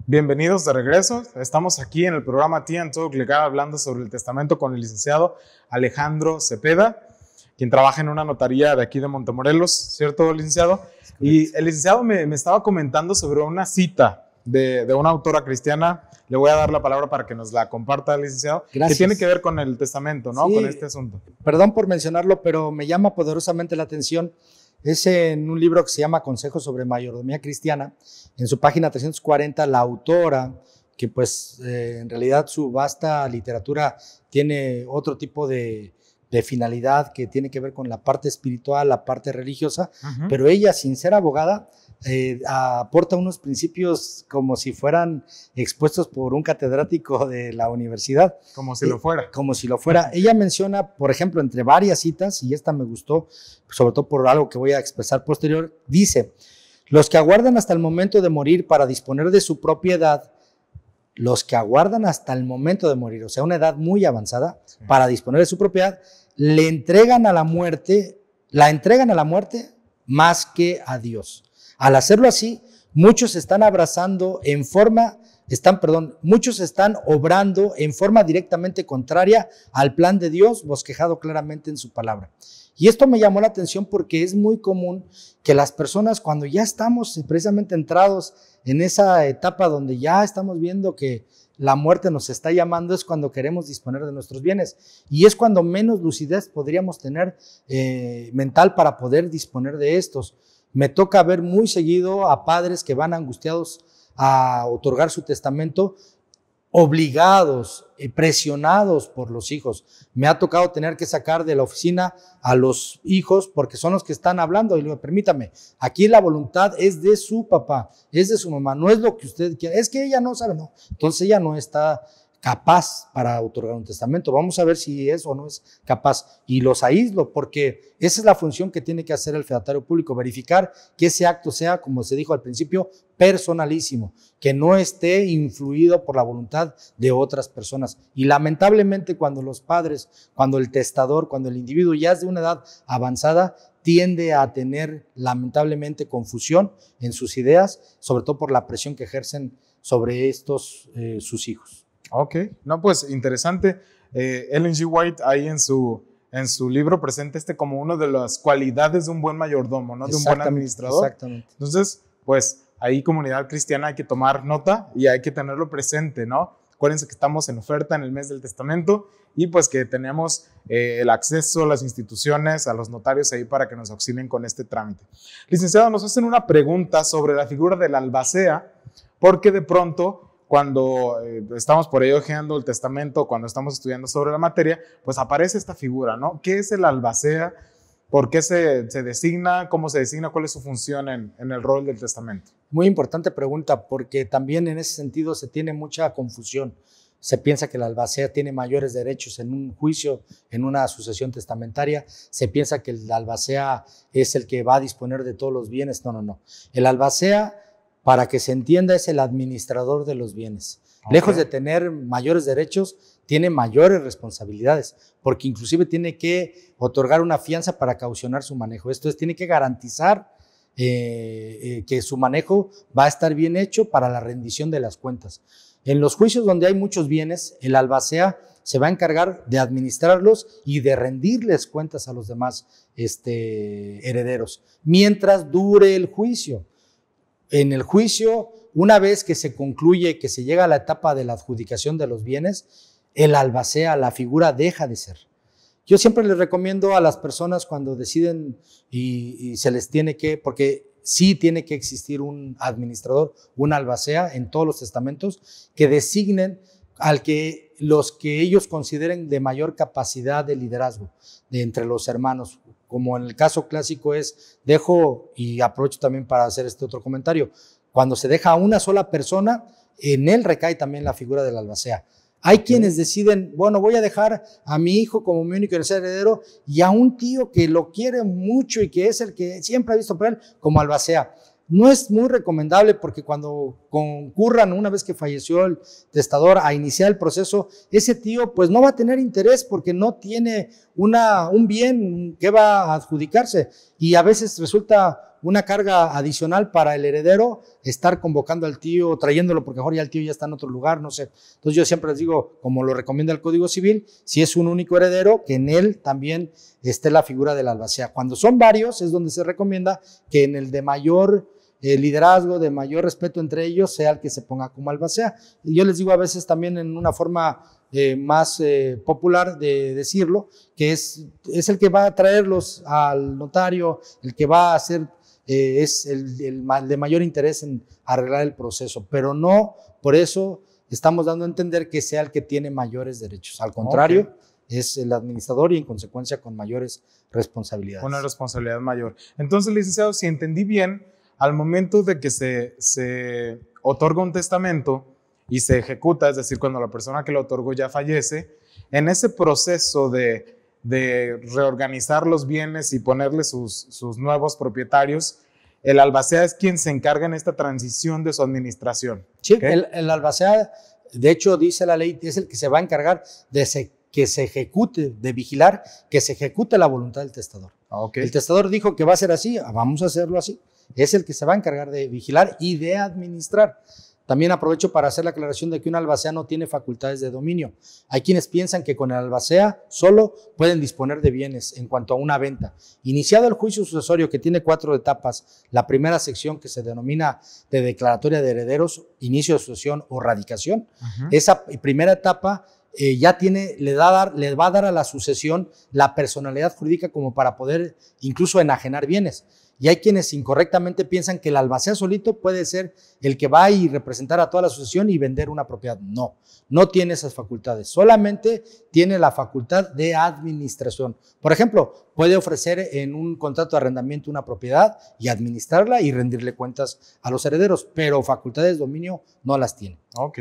Bienvenidos de regreso. Estamos aquí en el programa Tía en Todo Legal hablando sobre el testamento con el licenciado Alejandro Cepeda, quien trabaja en una notaría de aquí de Montemorelos, ¿cierto, licenciado? Y el licenciado me, me estaba comentando sobre una cita de, de, una autora cristiana. Le voy a dar la palabra para que nos la comparta, licenciado. Gracias. Que tiene que ver con el testamento, ¿no? con este asunto. Perdón por mencionarlo, pero me llama poderosamente la atención es en un libro que se llama Consejos sobre Mayordomía Cristiana. En su página 340, la autora, que pues eh, en realidad su vasta literatura tiene otro tipo de, de finalidad que tiene que ver con la parte espiritual, la parte religiosa, pero ella, sin ser abogada, eh, aporta unos principios como si fueran expuestos por un catedrático de la universidad. Como si lo eh, fuera. Como si lo fuera. Ella menciona, por ejemplo, entre varias citas, y esta me gustó, sobre todo por algo que voy a expresar posterior, dice, los que aguardan hasta el momento de morir para disponer de su propiedad, los que aguardan hasta el momento de morir, o sea, una edad muy avanzada, para disponer de su propiedad, le entregan a la muerte, la entregan a la muerte más que a Dios. Al hacerlo así, muchos están abrazando en forma, están, perdón, muchos están obrando en forma directamente contraria al plan de Dios, bosquejado claramente en su palabra. Y esto me llamó la atención porque es muy común que las personas cuando ya estamos precisamente entrados en esa etapa donde ya estamos viendo que la muerte nos está llamando es cuando queremos disponer de nuestros bienes y es cuando menos lucidez podríamos tener eh, mental para poder disponer de estos. Me toca ver muy seguido a padres que van angustiados a otorgar su testamento obligados presionados por los hijos. Me ha tocado tener que sacar de la oficina a los hijos porque son los que están hablando. Y permítame, aquí la voluntad es de su papá, es de su mamá, no es lo que usted quiere. Es que ella no sabe, no. Entonces ella no está capaz para otorgar un testamento. Vamos a ver si es o no es capaz. Y los aíslo, porque esa es la función que tiene que hacer el fedatario público, verificar que ese acto sea, como se dijo al principio, personalísimo, que no esté influido por la voluntad de otras personas. Y lamentablemente cuando los padres, cuando el testador, cuando el individuo ya es de una edad avanzada, tiende a tener lamentablemente confusión en sus ideas, sobre todo por la presión que ejercen sobre estos eh, sus hijos. Ok, no, pues interesante. Eh, Ellen G. White ahí en su, en su libro presenta este como una de las cualidades de un buen mayordomo, ¿no? De un buen administrador. Exactamente. Entonces, pues ahí comunidad cristiana hay que tomar nota y hay que tenerlo presente, ¿no? Acuérdense que estamos en oferta en el mes del testamento y pues que tenemos eh, el acceso a las instituciones, a los notarios ahí para que nos auxilien con este trámite. Licenciado, nos hacen una pregunta sobre la figura del albacea, porque de pronto cuando eh, estamos por ello ojeando el testamento, cuando estamos estudiando sobre la materia, pues aparece esta figura, ¿no? ¿Qué es el albacea? ¿Por qué se, designa? ¿Cómo se designa? ¿Cuál es su función en, el rol del testamento? Muy importante pregunta, porque también en ese sentido se tiene mucha confusión. Se piensa que el albacea tiene mayores derechos en un juicio, en una sucesión testamentaria. Se piensa que el albacea es el que va a disponer de todos los bienes. No, no, no. El albacea para que se entienda, es el administrador de los bienes. Lejos de tener mayores derechos, tiene mayores responsabilidades, porque inclusive tiene que otorgar una fianza para caucionar su manejo. Esto es, tiene que garantizar eh, eh, que su manejo va a estar bien hecho para la rendición de las cuentas. En los juicios donde hay muchos bienes, el albacea se va a encargar de administrarlos y de rendirles cuentas a los demás este, herederos, mientras dure el juicio en el juicio, una vez que se concluye, que se llega a la etapa de la adjudicación de los bienes, el albacea, la figura deja de ser. Yo siempre les recomiendo a las personas cuando deciden y, se les tiene que, porque sí tiene que existir un administrador, un albacea en todos los testamentos, que designen al que los que ellos consideren de mayor capacidad de liderazgo de entre los hermanos, como en el caso clásico es, dejo, y aprovecho también para hacer este otro comentario, cuando se deja a una sola persona, en él recae también la figura del albacea. Hay quienes deciden, bueno, voy a dejar a mi hijo como mi único heredero y a un tío que lo quiere mucho y que es el que siempre ha visto por él como albacea. No es muy recomendable porque cuando concurran, una vez que falleció el testador, a iniciar el proceso, ese tío pues no va a tener interés porque no tiene una, un bien que va a adjudicarse. Y a veces resulta una carga adicional para el heredero estar convocando al tío, trayéndolo, porque mejor ya el tío ya está en otro lugar, no sé. Entonces yo siempre les digo, como lo recomienda el Código Civil, si es un único heredero, que en él también esté la figura de la albacea. Cuando son varios es donde se recomienda que en el de mayor el liderazgo, de mayor respeto entre ellos, sea el que se ponga como albacea. Y yo les digo a veces también en una forma eh, más eh, popular de decirlo, que es, es el que va a traerlos al notario, el que va a hacer, eh, es el, de mayor interés en arreglar el proceso, pero no por eso estamos dando a entender que sea el que tiene mayores derechos. Al contrario, es el administrador y en consecuencia con mayores responsabilidades. Una responsabilidad mayor. Entonces, licenciado, si entendí bien, al momento de que se, se otorga un testamento y se ejecuta, es decir, cuando la persona que lo otorgó ya fallece, en ese proceso de, de reorganizar los bienes y ponerle sus, sus nuevos propietarios, el albacea es quien se encarga en esta transición de su administración. Sí, el, albacea, de hecho, dice la ley, es el que se va a encargar de que se ejecute, de vigilar que se ejecute la voluntad del testador. Ah, el testador dijo que va a ser así, ah, vamos a hacerlo así es el que se va a encargar de vigilar y de administrar. También aprovecho para hacer la aclaración de que un albacea no tiene facultades de dominio. Hay quienes piensan que con el albacea solo pueden disponer de bienes en cuanto a una venta. Iniciado el juicio sucesorio que tiene cuatro etapas, la primera sección que se denomina de declaratoria de herederos, inicio de sucesión o radicación, esa primera etapa eh, ya tiene, le, da dar, le va a dar a la sucesión la personalidad jurídica como para poder incluso enajenar bienes. Y hay quienes incorrectamente piensan que el albacea solito puede ser el que va y representar a toda la sucesión y vender una propiedad. No, no tiene esas facultades. Solamente tiene la facultad de administración. Por ejemplo, puede ofrecer en un contrato de arrendamiento una propiedad y administrarla y rendirle cuentas a los herederos, pero facultades de dominio no las tiene. Ok.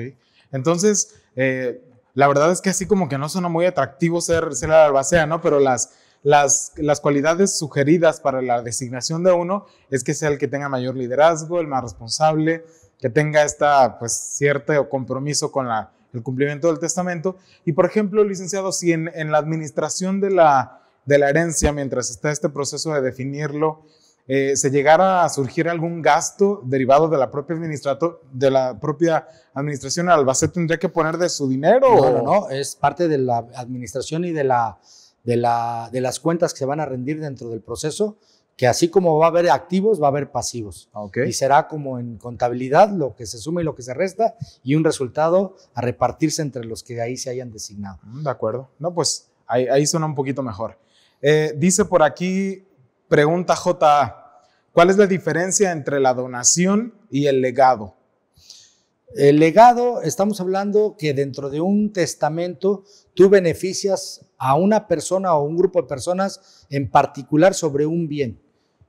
Entonces, eh, la verdad es que así como que no suena muy atractivo ser, ser la albacea, ¿no? Pero las, las, cualidades sugeridas para la designación de uno es que sea el que tenga mayor liderazgo, el más responsable, que tenga esta, pues, cierto compromiso con la, el cumplimiento del testamento. Y, por ejemplo, licenciado, si en, en la administración de la, de la herencia, mientras está este proceso de definirlo, eh, se llegara a surgir algún gasto derivado de la propia, de la propia administración, Albacete tendría que poner de su dinero. No, no, es parte de la administración y de, la, de, la, de las cuentas que se van a rendir dentro del proceso, que así como va a haber activos, va a haber pasivos. Y será como en contabilidad lo que se suma y lo que se resta y un resultado a repartirse entre los que ahí se hayan designado. Mm, de acuerdo. No, pues ahí, suena un poquito mejor. Eh, dice por aquí, pregunta JA. ¿Cuál es la diferencia entre la donación y el legado? El legado, estamos hablando que dentro de un testamento tú beneficias a una persona o un grupo de personas en particular sobre un bien.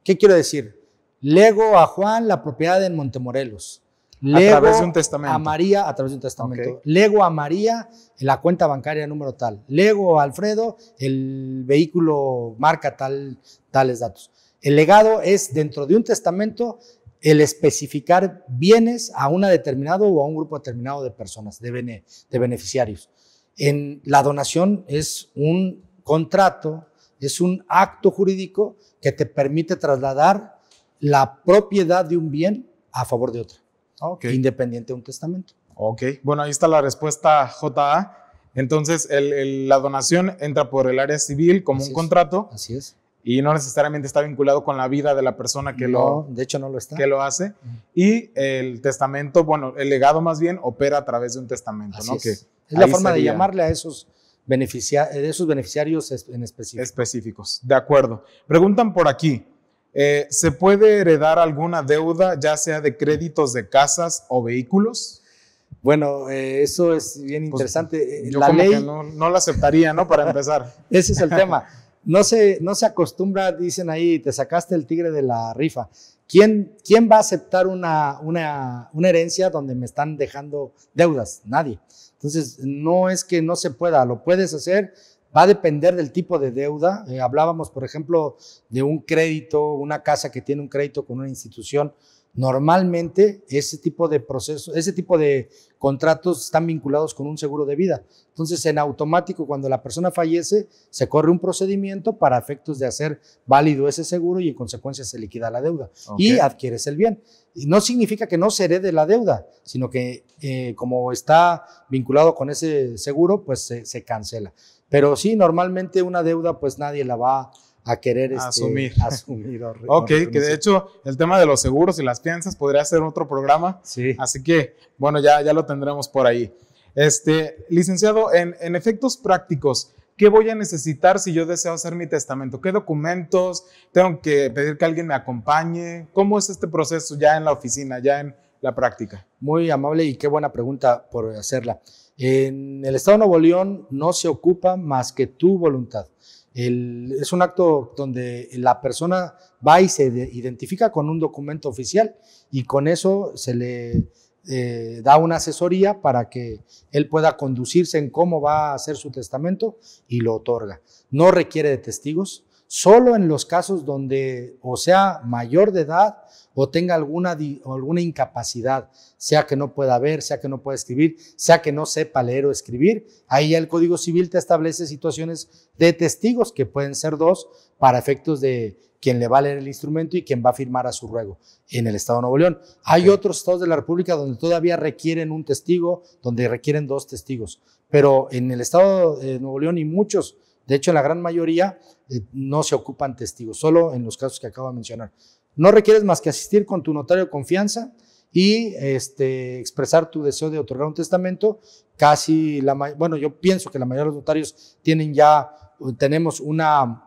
¿Qué quiero decir? Lego a Juan la propiedad en Montemorelos. Lego a través de un testamento. A María a través de un testamento. Lego a María la cuenta bancaria número tal. Lego a Alfredo el vehículo marca tal, tales datos. El legado es dentro de un testamento el especificar bienes a una determinado o a un grupo determinado de personas, de, beneficiarios. En la donación es un contrato, es un acto jurídico que te permite trasladar la propiedad de un bien a favor de otra, independiente de un testamento. Ok, bueno, ahí está la respuesta JA. Entonces, la donación entra por el área civil como un contrato. Así es y no necesariamente está vinculado con la vida de la persona que, lo, de hecho no lo, que lo hace. Y el testamento, bueno, el legado más bien opera a través de un testamento, ¿no? Es, que la forma de llamarle a esos, eh, de esos beneficiarios en específico. Específicos, de acuerdo. Preguntan por aquí, eh, ¿se puede heredar alguna deuda, ya sea de créditos de casas o vehículos? Bueno, eh, eso es bien pues, interesante. la ley... no, no lo aceptaría, ¿no? Para empezar. Ese es el tema. no se, no se acostumbra, dicen ahí, te sacaste el tigre de la rifa. ¿Quién, quién va a aceptar una, herencia donde me están dejando deudas? Nadie. Entonces, no es que no se pueda, lo puedes hacer, va a depender del tipo de deuda. Eh, hablábamos, por ejemplo, de un crédito, una casa que tiene un crédito con una institución Normalmente ese tipo de procesos, ese tipo de contratos están vinculados con un seguro de vida. Entonces, en automático, cuando la persona fallece, se corre un procedimiento para efectos de hacer válido ese seguro y en consecuencia se liquida la deuda y adquieres el bien. no significa que no se herede la deuda, sino que eh, como está vinculado con ese seguro, pues se, se cancela. Pero sí, normalmente una deuda, pues nadie la va a a querer este, asumir. asumir ok, que de hecho el tema de los seguros y las piensas podría ser otro programa. Sí. Así que, bueno, ya, ya lo tendremos por ahí. Este, licenciado, en, en efectos prácticos, ¿qué voy a necesitar si yo deseo hacer mi testamento? ¿Qué documentos? ¿Tengo que pedir que alguien me acompañe? ¿Cómo es este proceso ya en la oficina, ya en la práctica? Muy amable y qué buena pregunta por hacerla. En el Estado de Nuevo León no se ocupa más que tu voluntad es un acto donde la persona va y se identifica con un documento oficial y con eso se le eh, da una asesoría para que él pueda conducirse en cómo va a hacer su testamento y lo otorga. No requiere de testigos, solo en los casos donde o sea mayor de edad o tenga alguna, alguna incapacidad, sea que no pueda ver, sea que no pueda escribir, sea que no sepa leer o escribir. Ahí el Código Civil te establece situaciones de testigos, que pueden ser dos, para efectos de quien le va a leer el instrumento y quien va a firmar a su ruego en el Estado de Nuevo León. Hay otros estados de la República donde todavía requieren un testigo, donde requieren dos testigos, pero en el Estado de Nuevo León y muchos de hecho, la gran mayoría eh, no se ocupan testigos, solo en los casos que acabo de mencionar. No requieres más que asistir con tu notario de confianza y este, expresar tu deseo de otorgar un testamento. Casi la bueno, yo pienso que la mayoría de los notarios tienen ya, tenemos una,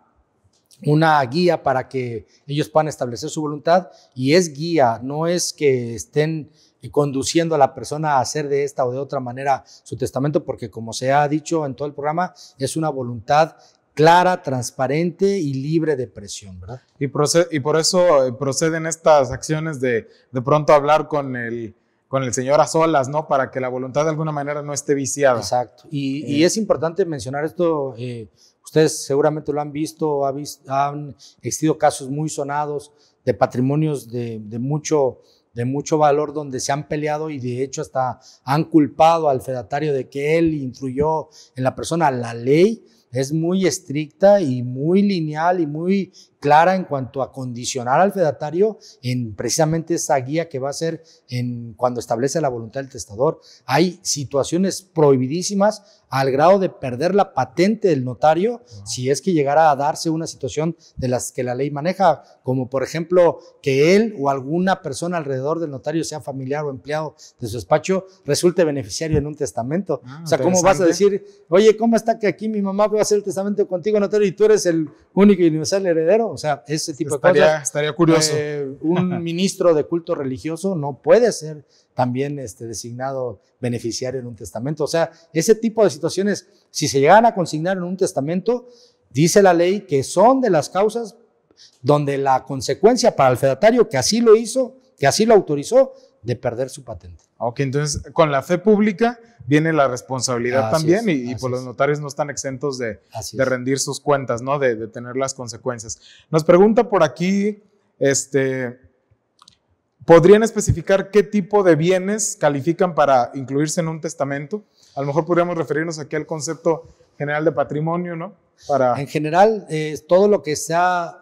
una guía para que ellos puedan establecer su voluntad y es guía, no es que estén y conduciendo a la persona a hacer de esta o de otra manera su testamento, porque como se ha dicho en todo el programa, es una voluntad clara, transparente y libre de presión, ¿verdad? Y, y por eso eh, proceden estas acciones de de pronto hablar con el, con el Señor a solas, ¿no? Para que la voluntad de alguna manera no esté viciada. Exacto. Y, eh. es importante mencionar esto, eh, ustedes seguramente lo han visto, ha han existido casos muy sonados de patrimonios de, de mucho de mucho valor donde se han peleado y de hecho hasta han culpado al fedatario de que él influyó en la persona. La ley es muy estricta y muy lineal y muy clara en cuanto a condicionar al fedatario en precisamente esa guía que va a ser en, cuando establece la voluntad del testador. Hay situaciones prohibidísimas al grado de perder la patente del notario si es que llegara a darse una situación de las que la ley maneja, como por ejemplo que él o alguna persona alrededor del notario, sea familiar o empleado de su despacho, resulte beneficiario en un testamento. Ah, o sea, ¿cómo vas a decir, oye, ¿cómo está que aquí mi mamá va a hacer el testamento contigo, notario, y tú eres el único y universal heredero? O sea, ese tipo de cosas. Estaría curioso. Eh, un ministro de culto religioso no puede ser también este, designado beneficiario en un testamento. O sea, ese tipo de situaciones, si se llegan a consignar en un testamento, dice la ley que son de las causas donde la consecuencia para el fedatario que así lo hizo, que así lo autorizó, de perder su patente. Ok, entonces con la fe pública viene la responsabilidad también y, pues, los notarios no están exentos de, rendir sus cuentas, ¿no? De, tener las consecuencias. Nos pregunta por aquí, este, ¿podrían especificar qué tipo de bienes califican para incluirse en un testamento? A lo mejor podríamos referirnos aquí al concepto general de patrimonio, ¿no? Para... En general, eh, todo lo que sea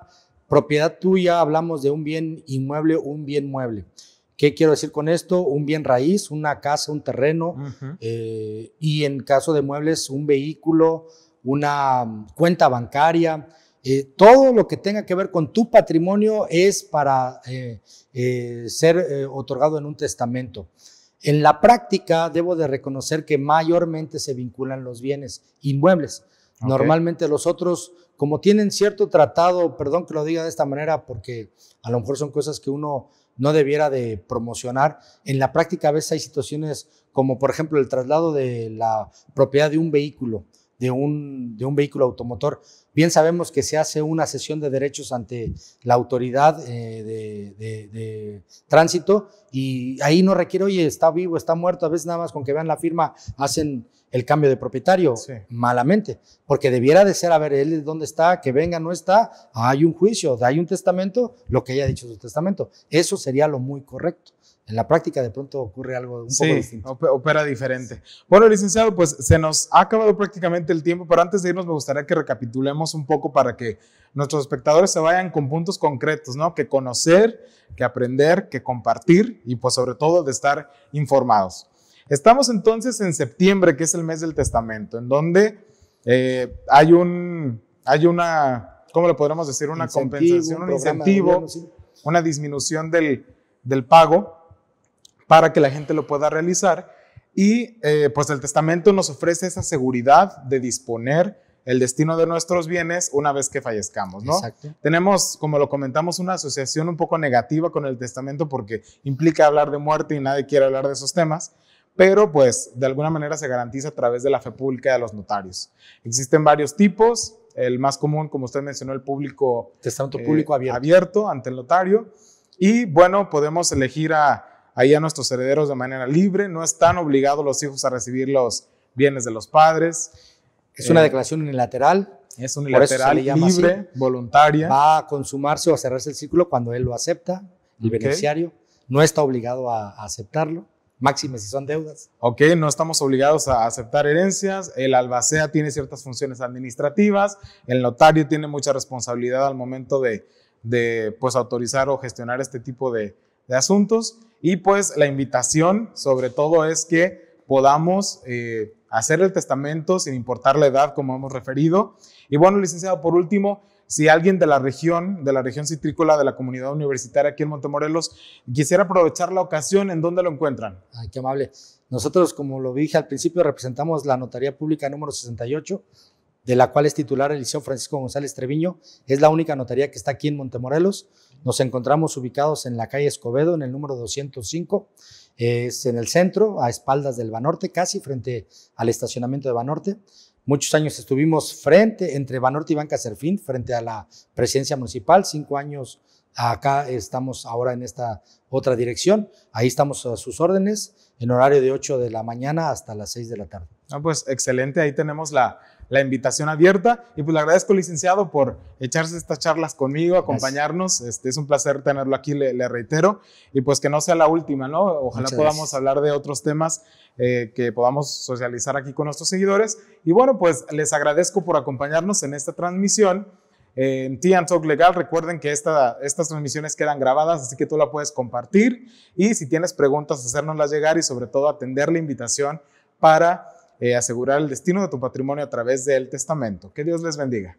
propiedad tuya, hablamos de un bien inmueble, un bien mueble. ¿Qué quiero decir con esto? Un bien raíz, una casa, un terreno, eh, y en caso de muebles, un vehículo, una mm, cuenta bancaria. Eh, todo lo que tenga que ver con tu patrimonio es para eh, ser otorgado en un testamento. En la práctica, debo de reconocer que mayormente se vinculan los bienes inmuebles. Normalmente los otros, como tienen cierto tratado, perdón que lo diga de esta manera, porque a lo mejor son cosas que uno no debiera de promocionar. En la práctica a veces hay situaciones como por ejemplo el traslado de la propiedad de un vehículo, de un, de un vehículo automotor. Bien sabemos que se hace una sesión de derechos ante la autoridad eh, de, de, tránsito y ahí no requiere, oye, está vivo, está muerto, a veces nada más con que vean la firma hacen el cambio de propietario malamente, porque debiera de ser, a ver, él dónde está, que venga, no está, hay un juicio, hay un testamento, lo que haya dicho su testamento. Eso sería lo muy correcto. En la práctica de pronto ocurre algo un sí, opera diferente. Bueno, licenciado, pues se nos ha acabado prácticamente el tiempo, pero antes de irnos me gustaría que recapitulemos un poco para que nuestros espectadores se vayan con puntos concretos, ¿no? Que conocer, que aprender, que compartir y pues sobre todo de estar informados. Estamos entonces en septiembre, que es el mes del testamento, en donde eh, hay un, hay una, ¿cómo lo podríamos decir? Una compensación, un, incentivo, una disminución del, del pago para que la gente lo pueda realizar. Y eh, pues el testamento nos ofrece esa seguridad de disponer el destino de nuestros bienes una vez que fallezcamos, ¿no? Tenemos, como lo comentamos, una asociación un poco negativa con el testamento porque implica hablar de muerte y nadie quiere hablar de esos temas, pero pues de alguna manera se garantiza a través de la fe pública de los notarios. Existen varios tipos, el más común, como usted mencionó, el público, testamento eh, público abierto. abierto. ante el notario. Y bueno, podemos elegir a, ahí a nuestros herederos de manera libre, no están obligados los hijos a recibir los bienes de los padres. Es una eh, declaración unilateral. Es unilateral, libre, voluntaria. Va a consumarse o a cerrarse el círculo cuando él lo acepta, el beneficiario. No está obligado a aceptarlo máxime si son deudas. Ok, no estamos obligados a aceptar herencias, el albacea tiene ciertas funciones administrativas, el notario tiene mucha responsabilidad al momento de, pues, autorizar o gestionar este tipo de, asuntos y pues la invitación sobre todo es que podamos eh, hacer el testamento sin importar la edad como hemos referido. Y bueno, licenciado, por último, si alguien de la región, de la región citrícola de la comunidad universitaria aquí en Montemorelos, quisiera aprovechar la ocasión, ¿en dónde lo encuentran? Ay, qué amable. Nosotros, como lo dije al principio, representamos la Notaría Pública número 68, de la cual es titular el Liceo Francisco González Treviño. Es la única notaría que está aquí en Montemorelos. Nos encontramos ubicados en la calle Escobedo, en el número 205. Es en el centro, a espaldas del Banorte, casi frente al estacionamiento de Banorte. Muchos años estuvimos frente, entre Banorte y Banca Serfín, frente a la presidencia municipal, cinco años acá estamos ahora en esta otra dirección, ahí estamos a sus órdenes, en horario de 8 de la mañana hasta las 6 de la tarde. Ah, pues excelente, ahí tenemos la, la invitación abierta. Y pues le agradezco, licenciado, por echarse estas charlas conmigo, acompañarnos. Este, es un placer tenerlo aquí, le, reitero. Y pues que no sea la última, ¿no? Ojalá podamos hablar de otros temas eh, que podamos socializar aquí con nuestros seguidores. Y bueno, pues les agradezco por acompañarnos en esta transmisión. en Tian Talk Legal, recuerden que esta, estas transmisiones quedan grabadas, así que tú la puedes compartir y si tienes preguntas, hacérnoslas llegar y sobre todo atender la invitación para eh, asegurar el destino de tu patrimonio a través del testamento. Que Dios les bendiga.